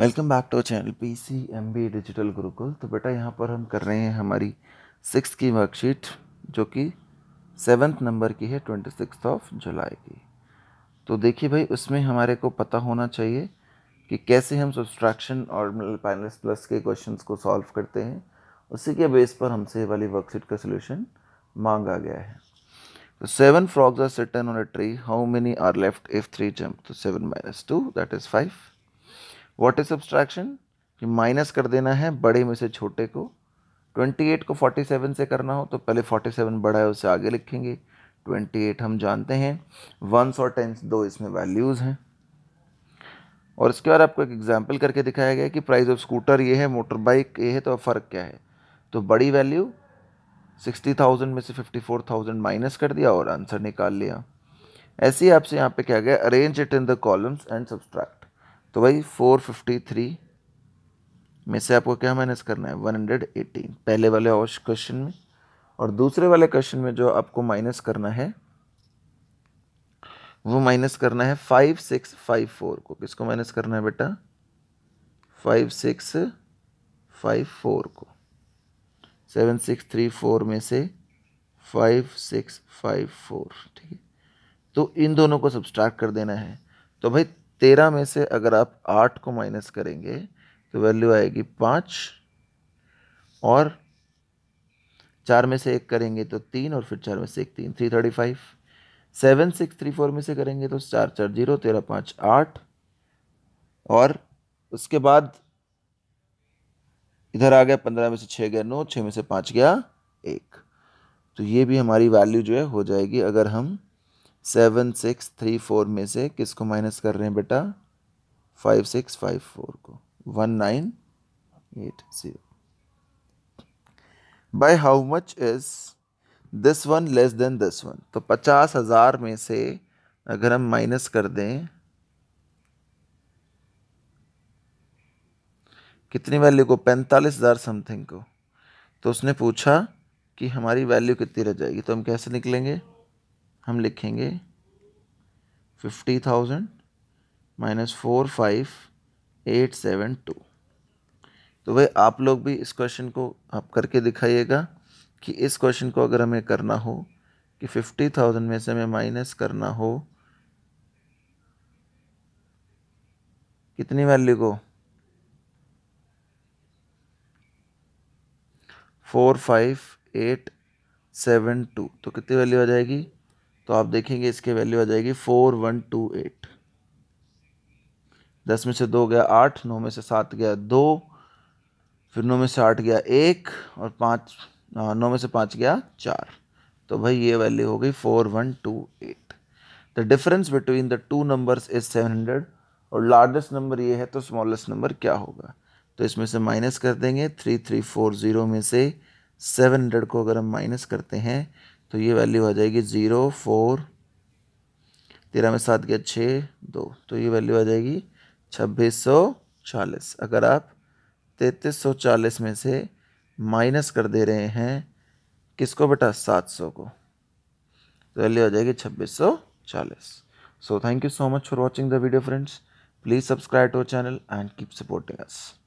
welcome back to channel P C M B digital Gurukul तो बेटा यहाँ पर हम कर रहे हैं हमारी सिक्स की वर्कशीट जो कि सेवन्थ नंबर की है ट्वेंटी सिक्स ऑफ जुलाई की तो देखिए भाई उसमें हमारे को पता होना चाहिए कि कैसे हम सब्सट्रैक्शन और फाइनल्स प्लस के क्वेश्चंस को सॉल्व करते हैं उसी के बेस पर हमसे वाली वर्कशीट का सोल्यूशन मांगा गया है तो seven frogs are sitting on a tree how many are left if three jump तो seven minus two that is five what is subtraction कि माइनस कर देना है बड़े में से छोटे को 28 को 47 से करना हो तो पहले 47 बड़ा है उसे आगे लिखेंगे 28 हम जानते हैं वंस और टेंस दो इसमें वैल्यूज़ हैं और इसके बाद आपको एक एग्जाम्पल करके दिखाया गया कि प्राइस ऑफ स्कूटर ये है मोटर बाइक ये है तो अब फ़र्क क्या है तो बड़ी वैल्यू सिक्सटी थाउजेंड में से फिफ्टी फोर थाउजेंड माइनस कर दिया और आंसर निकाल लिया ऐसे ही आपसे यहाँ पे क्या गया arrange it in the columns and subtract तो भाई फोर फिफ्टी थ्री में से आपको क्या माइनस करना है वन हंड्रेड एटीन पहले वाले क्वेश्चन में और दूसरे वाले क्वेश्चन में जो आपको माइनस करना है वो माइनस करना है फाइव सिक्स फाइव फोर को किसको माइनस करना है बेटा फाइव सिक्स फाइव फोर को सेवन सिक्स थ्री फोर में से फाइव सिक्स फाइव फोर ठीक है तो इन दोनों को सब्सट्रैक्ट कर देना है तो भाई तेरह में से अगर आप आठ को माइनस करेंगे तो वैल्यू आएगी पाँच और चार में से एक करेंगे तो तीन और फिर चार में से एक तीन three thirty five seven six three four में से करेंगे तो चार चार जीरो तेरह पाँच आठ और उसके बाद इधर आ गया पंद्रह में से छः गया नौ छः में से पाँच गया एक तो ये भी हमारी वैल्यू जो है हो जाएगी अगर हम सेवन सिक्स थ्री फोर में से किसको माइनस कर रहे हैं बेटा फाइव सिक्स फाइव फोर को one nine eight zero by how much is this one less than this one तो पचास हज़ार में से अगर हम माइनस कर दें कितनी वैल्यू को पैंतालीस हज़ार समथिंग को तो उसने पूछा कि हमारी वैल्यू कितनी रह जाएगी तो हम कैसे निकलेंगे हम लिखेंगे fifty thousand minus four five eight seven two तो वह आप लोग भी इस क्वेश्चन को आप करके दिखाइएगा कि इस क्वेश्चन को अगर हमें करना हो कि फिफ्टी थाउजेंड में से हमें माइनस करना हो कितनी वैल्यू को four five eight seven two तो कितनी वैल्यू आ जाएगी तो आप देखेंगे इसकी वैल्यू आ जाएगी फोर वन टू एट दस में से दो गया आठ नौ में से सात गया दो फिर नौ में से आठ गया एक और पाँच हाँ, नौ में से पाँच गया चार तो भाई ये वैल्यू हो गई four one two eight the difference between the two numbers is seven hundred और लार्जेस्ट नंबर ये है तो स्मॉलेस्ट नंबर क्या होगा तो इसमें से माइनस कर देंगे थ्री थ्री फोर ज़ीरो में से सेवन हंड्रेड को अगर हम माइनस करते हैं तो ये वैल्यू आ जाएगी ज़ीरो फोर तेरह में सात गया छः दो तो ये वैल्यू आ जाएगी छब्बीस सौ चालीस अगर आप तैतीस सौ चालीस में से माइनस कर दे रहे हैं किसको बेटा सात सौ को तो वैल्यू आ जाएगी छब्बीस सौ चालीस so thank you so much for watching the video friends please subscribe to channel and keep supporting us